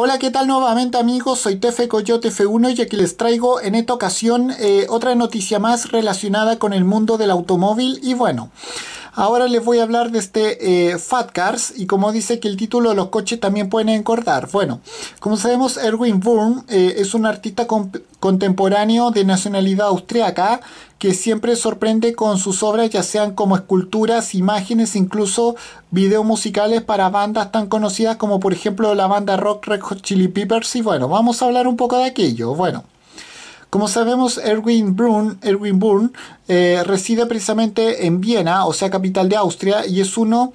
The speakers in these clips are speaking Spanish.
Hola, ¿qué tal nuevamente amigos? Soy Tefe Coyote F1 y aquí les traigo en esta ocasión eh, otra noticia más relacionada con el mundo del automóvil y bueno... Ahora les voy a hablar de este eh, Fat Cars y como dice que el título de los coches también pueden encordar. Bueno, como sabemos, Erwin Wurm eh, es un artista contemporáneo de nacionalidad austriaca que siempre sorprende con sus obras, ya sean como esculturas, imágenes, incluso videos musicales para bandas tan conocidas como por ejemplo la banda rock Red Chili Peppers. Y bueno, vamos a hablar un poco de aquello. Bueno. Como sabemos, Erwin Brun, Erwin Brun eh, reside precisamente en Viena, o sea, capital de Austria, y es uno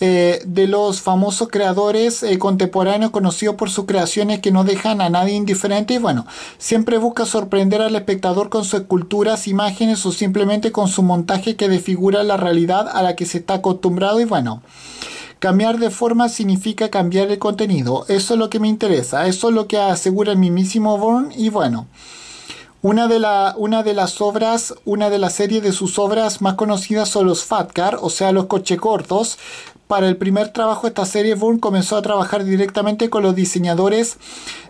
eh, de los famosos creadores eh, contemporáneos conocidos por sus creaciones que no dejan a nadie indiferente y bueno, siempre busca sorprender al espectador con sus esculturas, imágenes o simplemente con su montaje que desfigura la realidad a la que se está acostumbrado y bueno. Cambiar de forma significa cambiar el contenido. Eso es lo que me interesa. Eso es lo que asegura el mismísimo Bourne. Y bueno, una de, la, una de las obras, una de las series de sus obras más conocidas son los Fatcar, o sea, los coches cortos. Para el primer trabajo de esta serie, von comenzó a trabajar directamente con los diseñadores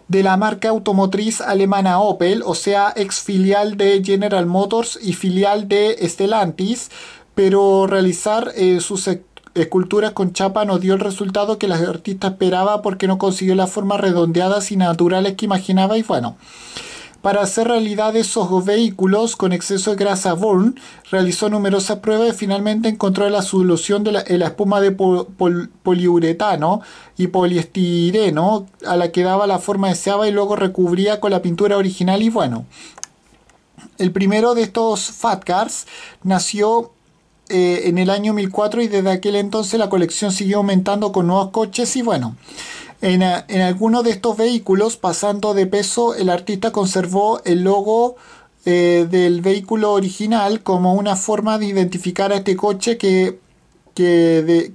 de la marca automotriz alemana Opel, o sea, ex filial de General Motors y filial de Stellantis, pero realizar eh, sus e-, esculturas con chapa no dio el resultado que la artista esperaba porque no consiguió las formas redondeadas y naturales que imaginaba y bueno. Para hacer realidad esos vehículos con exceso de grasa Born, realizó numerosas pruebas y finalmente encontró la solución de la, espuma de poliuretano y poliestireno a la que daba la forma deseada y luego recubría con la pintura original y bueno. El primero de estos Fat Cars nació eh, en el año 2004 y desde aquel entonces la colección siguió aumentando con nuevos coches y bueno. En, algunos de estos vehículos, pasando de peso, el artista conservó el logo eh, del vehículo original como una forma de identificar a este coche que,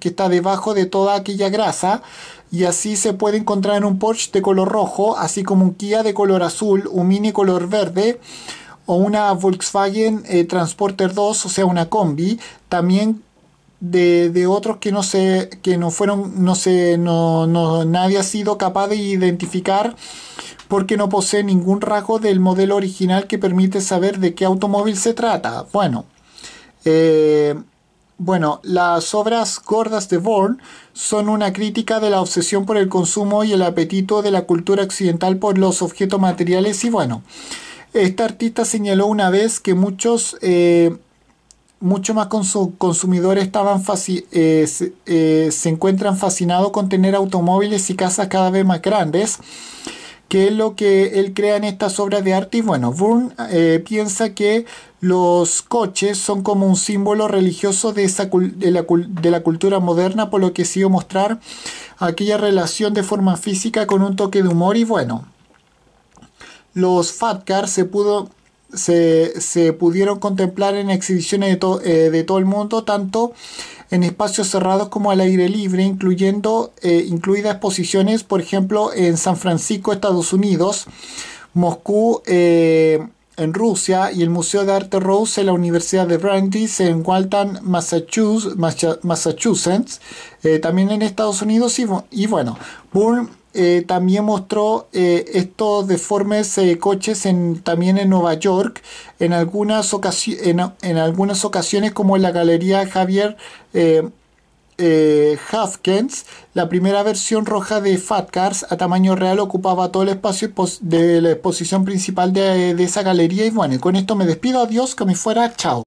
está debajo de toda aquella grasa y así se puede encontrar un Porsche de color rojo, así como un Kia de color azul, un Mini color verde o una Volkswagen eh, Transporter 2, o sea, una combi. También de, otros que no se que no fueron no sé no, nadie ha sido capaz de identificar porque no posee ningún rasgo del modelo original que permite saber de qué automóvil se trata bueno eh, bueno las obras gordas de Bourne son una crítica de la obsesión por el consumo y el apetito de la cultura occidental por los objetos materiales y bueno este artista señaló una vez que muchos eh, mucho más consumidores estaban eh, eh, se, encuentran fascinados con tener automóviles y casas cada vez más grandes, que es lo que él crea en estas obras de arte. Y bueno, Bourne eh, piensa que los coches son como un símbolo religioso de, de, la cultura moderna, por lo que sigo mostrar aquella relación de forma física con un toque de humor. Y bueno, los Fat Cars se pudo se, pudieron contemplar en exhibiciones eh, de, todo el mundo, tanto en espacios cerrados como al aire libre, incluyendo eh, incluidas exposiciones, por ejemplo, en San Francisco, Estados Unidos, Moscú, eh, en Rusia y el Museo de Arte Rose en la Universidad de Brandeis en Waltham, Massachusetts, también en Estados Unidos y, bueno, Bourne eh, también mostró eh, estos deformes eh, coches en, también en Nueva York, en algunas, algunas ocasiones como en la galería Javier Hafkens. La primera versión roja de Fat Cars a tamaño real ocupaba todo el espacio de la exposición principal de, de esa galería. Y bueno, con esto me despido, adiós, que me fuera, chao.